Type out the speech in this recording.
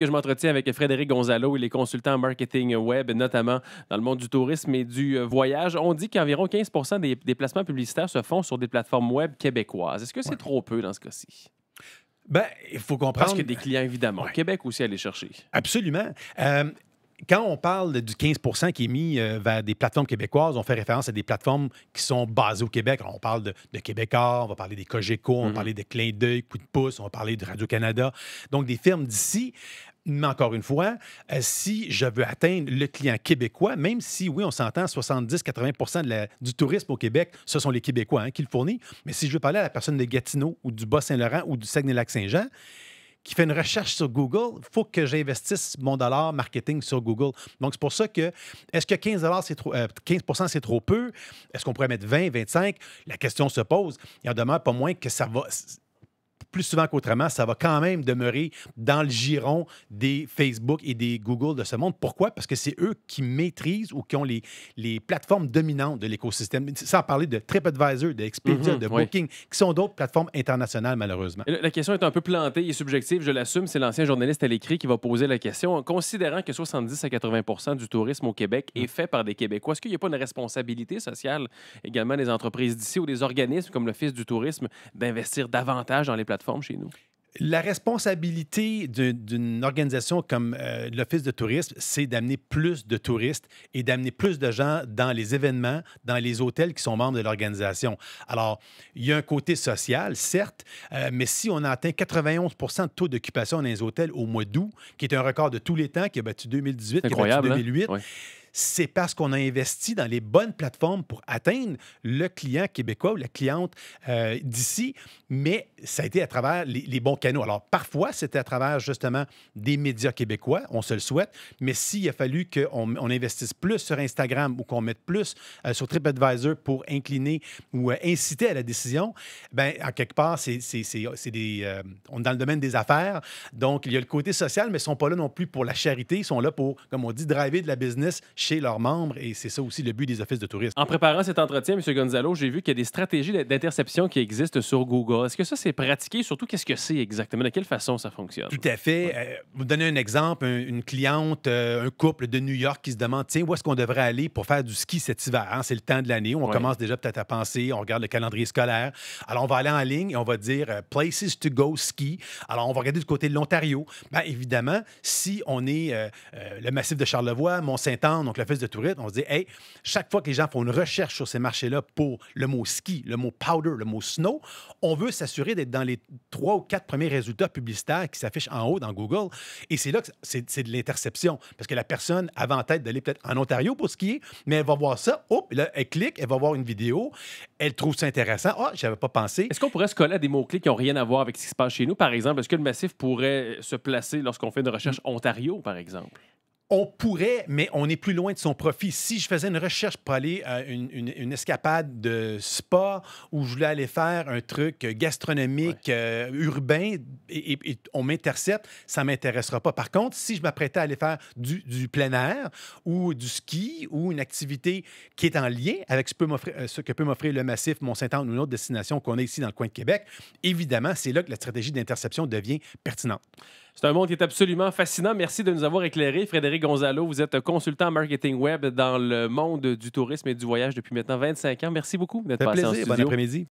que je m'entretiens avec Frédéric Gonzalo, et les consultants en marketing web, notamment dans le monde du tourisme et du euh, voyage. On dit qu'environ 15 des, déplacements publicitaires se font sur des plateformes web québécoises. Est-ce que c'est trop peu dans ce cas-ci? Ben, il faut comprendre. Parce que des clients, évidemment. Québec aussi, aller chercher. Absolument. Euh, quand on parle du 15 qui est mis euh, vers des plateformes québécoises, on fait référence à des plateformes qui sont basées au Québec. on parle de, de Québécois, on va parler des Cogeco, on va mm-hmm. parler de Clin d'œil, Coup de pouce, on va parler de Radio-Canada. Donc, des firmes d'ici. Mais encore une fois, euh, si je veux atteindre le client québécois, même si, oui, on s'entend, 70-80 du tourisme au Québec, ce sont les Québécois hein, qui le fournissent, mais si je veux parler à la personne de Gatineau ou du Bas-Saint-Laurent ou du Saguenay-Lac-Saint-Jean, qui fait une recherche sur Google, il faut que j'investisse mon dollar marketing sur Google. Donc, c'est pour ça que, est-ce que 15 c'est trop, 15 euh, c'est trop peu? Est-ce qu'on pourrait mettre 20, 25? La question se pose. Il en demeure pas moins que ça va plus souvent qu'autrement, ça va quand même demeurer dans le giron des Facebook et des Google de ce monde. Pourquoi? Parce que c'est eux qui maîtrisent ou qui ont les, les plateformes dominantes de l'écosystème, sans parler de TripAdvisor, de Expedia, mhm, de Booking, qui sont d'autres plateformes internationales, malheureusement. La question est un peu plantée et subjective, je l'assume. C'est l'ancien journaliste à l'écrit qui va poser la question. Considérant que 70 à 80 du tourisme au Québec est mm. fait par des Québécois, est-ce qu'il n'y a pas une responsabilité sociale également des entreprises d'ici ou des organismes comme l'Office du tourisme d'investir davantage dans les plateformes? La responsabilité d'une organisation comme euh, l'Office de tourisme, c'est d'amener plus de touristes et d'amener plus de gens dans les événements, dans les hôtels qui sont membres de l'organisation. Alors, il y a un côté social, certes, euh, mais si on a atteint 91 de taux d'occupation dans les hôtels au mois d'août, qui est un record de tous les temps, qui a battu 2018, qui a battu 2008, c'est parce qu'on a investi dans les bonnes plateformes pour atteindre le client québécois ou la cliente euh, d'ici, mais ça a été à travers les, bons canaux. Alors, parfois, c'était à travers justement des médias québécois, on se le souhaite, mais s'il a fallu qu'on on investisse plus sur Instagram ou qu'on mette plus euh, sur TripAdvisor pour incliner ou euh, inciter à la décision, ben à quelque part, c'est, des, on est dans le domaine des affaires, donc il y a le côté social, mais ils ne sont pas là non plus pour la charité, ils sont là pour, comme on dit, driver de la business chez leurs membres et c'est ça aussi le but des offices de tourisme. En préparant cet entretien, M. Gonzalo, j'ai vu qu'il y a des stratégies d'interception qui existent sur Google. Est-ce que ça, c'est pratiqué? Surtout, qu'est-ce que c'est exactement? De quelle façon ça fonctionne? Tout à fait. Euh, vous donnez un exemple, une cliente, euh, un couple de New York qui se demande, tiens, où est-ce qu'on devrait aller pour faire du ski cet hiver? Hein? C'est le temps de l'année. On commence déjà peut-être à penser, on regarde le calendrier scolaire. Alors, on va aller en ligne et on va dire euh, places to go ski. Alors, on va regarder du côté de l'Ontario. Bien, évidemment, si on est le massif de Charlevoix, Mont-Saint-Anne, donc la de tourisme, on se dit, hey, chaque fois que les gens font une recherche sur ces marchés-là pour le mot ski, le mot powder, le mot snow, on veut s'assurer d'être dans les trois ou quatre premiers résultats publicitaires qui s'affichent en haut dans Google. Et c'est là que c'est de l'interception, parce que la personne avait en tête d'aller peut-être en Ontario pour skier, mais elle va voir ça, hop, là, elle clique, elle va voir une vidéo, elle trouve ça intéressant. Ah, oh, j'avais pas pensé. Est-ce qu'on pourrait se coller à des mots-clés qui n'ont rien à voir avec ce qui se passe chez nous? Par exemple, est-ce que le massif pourrait se placer lorsqu'on fait une recherche hmm. Ontario, par exemple? on pourrait, mais on est plus loin de son profit. Si je faisais une recherche pour aller à euh, une, escapade de spa où je voulais aller faire un truc gastronomique, euh, urbain, et, on m'intercepte, ça ne m'intéressera pas. Par contre, si je m'apprêtais à aller faire du, plein air ou du ski ou une activité qui est en lien avec ce, euh, ce que peut m'offrir le massif Mont-Saint-Anne ou une autre destination qu'on a ici dans le coin de Québec, évidemment, c'est là que la stratégie d'interception devient pertinente. C'est un monde qui est absolument fascinant. Merci de nous avoir éclairés. Frédéric Gonzalo, vous êtes consultant marketing web dans le monde du tourisme et du voyage depuis maintenant 25 ans. Merci beaucoup d'être passé en Bon après-midi.